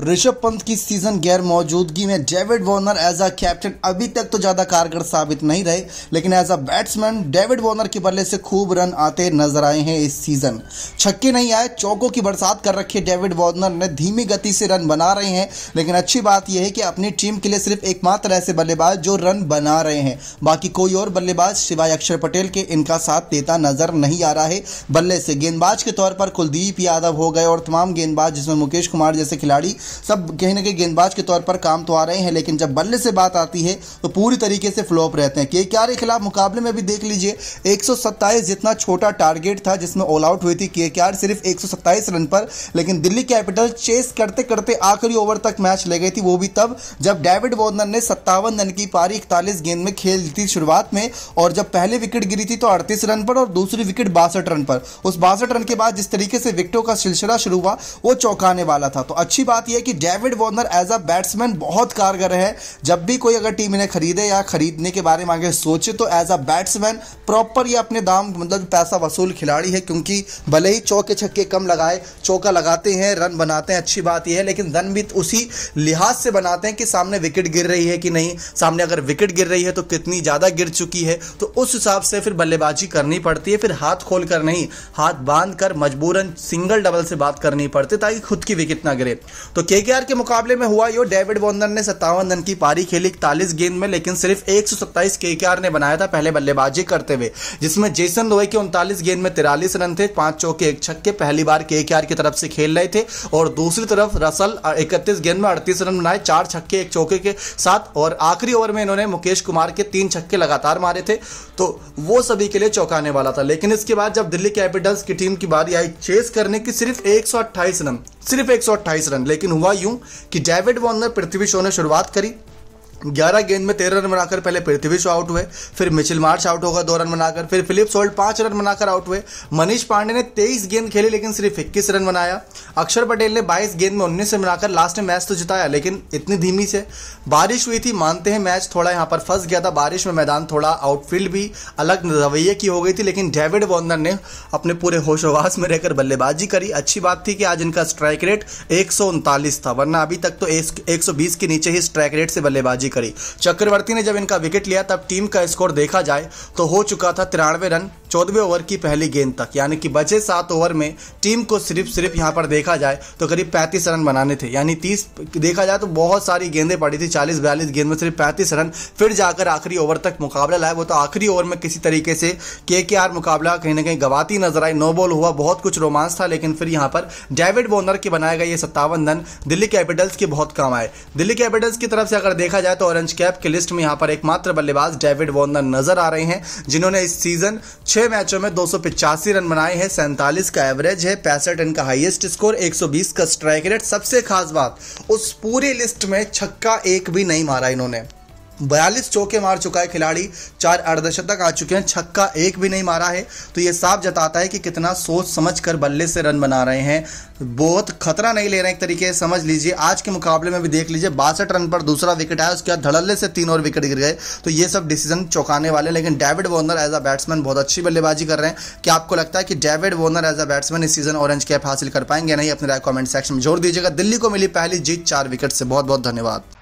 ऋषभ पंत की सीजन गैर मौजूदगी में David Warner as a captain अभी तक तो ज़्यादा कारगर साबित नहीं रहे लेकिन as a batsman David Warner के बल्ले से खूब रन आते नजर आए हैं इस सीजन छक्के नहीं आए चौकों की बरसात कर रखे डेविड वार्नर ने धीमी गति से रन बना रहे हैं लेकिन अच्छी बात यह है कि अपनी टीम के लिए सिर्फ एकमात्र ऐसे बल्लेबाज जो रन बना रहे हैं बाकी कोई और बल्लेबाज सिवाय अक्षर पटेल के इनका साथ देता नजर नहीं आ रहा है बल्ले से गेंदबाज के तौर पर कुलदीप यादव हो गए और तमाम गेंदबाज जिसमें मुकेश कुमार जैसे खिलाड़ी सब कहीं ना कहीं गेंदबाज के तौर पर काम तो आ रहे हैं लेकिन जब बल्ले से बात आती है तो पूरी तरीके से फ्लॉप रहते हैं के के खिलाफ मुकाबले में भी देख लीजिए एक जितना छोटा टारगेट था जिसमें ऑल आउट हुई थी के सिर्फ एक रन पर लेकिन दिल्ली कैपिटल चेस करते करते आखिरी ओवर तक मैच ले गई थी वो भी तब जब डेविड वॉर्नर ने सत्तावन रन की पारी इकतालीस गेंद में खेल थी शुरुआत में और जब पहले विकेट गिरी थी तो अड़तीस रन पर और दूसरी विकेट बासठ रन पर उस बासठ रन के बाद जिस तरीके से विकेटों का सिलसिला शुरू हुआ वो चौंकाने वाला था तो अच्छी बात की कि David Warner as a batsman बहुत कारगर है जब भी कोई अगर टीम इन्हें खरीदे या खरीदने के बारे में आगे सोचे तो एज अ बैट्समैन प्रॉपर ये अपने दाम मतलब पैसा वसूल खिलाड़ी है क्योंकि भले ही चौके छक्के कम लगाए चौका लगाते हैं रन बनाते हैं अच्छी बात यह है लेकिन रन भी तो उसी लिहाज से बनाते हैं कि सामने विकेट गिर रही है कि नहीं सामने अगर विकेट गिर रही है तो कितनी ज़्यादा गिर चुकी है तो उस हिसाब से फिर बल्लेबाजी करनी पड़ती है फिर हाथ खोल कर नहीं हाथ बांध कर मजबूरन सिंगल डबल से बात करनी पड़ती है ताकि खुद की विकेट ना गिरे तो तो के के मुकाबले में हुआ यो डेविड वॉर्नर ने सत्तावन रन की पारी खेली इकतालीस गेंद में लेकिन सिर्फ एक सौ सत्ताईस के ने बनाया था पहले बल्लेबाजी करते हुए जिसमें जेसन लोहे के उनतालीस गेंद में तिरालीस रन थे पांच चौके एक छक्के पहली बार के की तरफ से खेल रहे थे और दूसरी तरफ रसल इकतीस गेंद में अड़तीस रन बनाए चार छक्के एक चौके के साथ और आखिरी ओवर में इन्होंने मुकेश कुमार के तीन छक्के लगातार मारे थे तो वो सभी के लिए चौंकाने वाला था लेकिन इसके बाद जब दिल्ली कैपिटल्स की टीम की बारी आई चेस करने की सिर्फ एक रन सिर्फ एक रन लेकिन हुआ यूं कि डेविड वॉर्नर पृथ्वी शो ने शुरुआत करी ग्यारह गेंद में तेरह रन बनाकर पहले पृथ्वी शो आउट हुए फिर मिचिल मार्च आउट होगा दो रन बनाकर फिर फिलिप सोल्ट पांच रन बनाकर आउट हुए मनीष पांडे ने तेईस गेंद खेली लेकिन सिर्फ इक्कीस रन बनाया अक्षर पटेल ने बाईस गेंद में उन्नीस रन बनाकर लास्ट में मैच तो जिताया लेकिन इतनी धीमी से बारिश हुई थी मानते हैं मैच थोड़ा यहाँ पर फंस गया था बारिश में मैदान थोड़ा आउटफील्ड भी अलग रवैये की हो गई थी लेकिन डेविड वॉर्नर ने अपने पूरे होशोवास में रहकर बल्लेबाजी करी अच्छी बात थी कि आज इनका स्ट्राइक रेट एक था वरना अभी तक तो एक के नीचे ही स्ट्राइक रेट से बल्लेबाजी करी चक्रवर्ती ने जब इनका विकेट लिया तब टीम का स्कोर देखा जाए तो हो चुका था तिरानवे रन चौदहवें ओवर की पहली गेंद तक यानी कि बचे सात ओवर में टीम को सिर्फ सिर्फ यहाँ पर देखा जाए तो करीब पैंतीस रन बनाने थे यानी तीस देखा जाए तो बहुत सारी गेंदें पड़ी थी चालीस बयालीस गेंद में सिर्फ पैंतीस रन फिर जाकर आखिरी ओवर तक मुकाबला लाया वो तो आखिरी ओवर में किसी तरीके से के के आर मुकाबला कहीं ना कहीं गवाती नजर आई नो बॉल हुआ बहुत कुछ रोमांस था लेकिन फिर यहाँ पर डेविड वॉर्नर के बनाए गए ये सत्तावन रन दिल्ली कैपिटल्स के बहुत काम आए दिल्ली कैपिटल्स की तरफ से अगर देखा जाए तो ऑरेंज कैप की लिस्ट में यहाँ पर एकमात्र बल्लेबाज डेविड वॉर्नर नजर आ रहे हैं जिन्होंने इस सीजन छह छह मैचों में दो रन बनाए हैं सैंतालीस का एवरेज है पैंसठ रन का हाईएस्ट स्कोर 120 का स्ट्राइक रेट सबसे खास बात उस पूरी लिस्ट में छक्का एक भी नहीं मारा इन्होंने बयालीस चौके मार चुका है खिलाड़ी चार अर्धशतक आ चुके हैं छक्का एक भी नहीं मारा है तो ये साफ जताता है कि कितना सोच समझ कर बल्ले से रन बना रहे हैं बहुत खतरा नहीं ले रहे हैं एक तरीके से समझ लीजिए आज के मुकाबले में भी देख लीजिए बासठ रन पर दूसरा विकेट आया उसके बाद धड़ल्ले से तीन और विकेट गिर गए तो ये सब डिसीजन चौंकाने वाले लेकिन David Warner as a batsman बहुत अच्छी बल्लेबाजी कर रहे हैं क्या आपको लगता है कि David Warner as a batsman इस सीजन ऑरेंज कैप हासिल कर पाएंगे नहीं अपने राय कॉमेंट सेक्शन में जोड़ दीजिएगा दिल्ली को मिली पहली जीत चार विकेट से बहुत बहुत धन्यवाद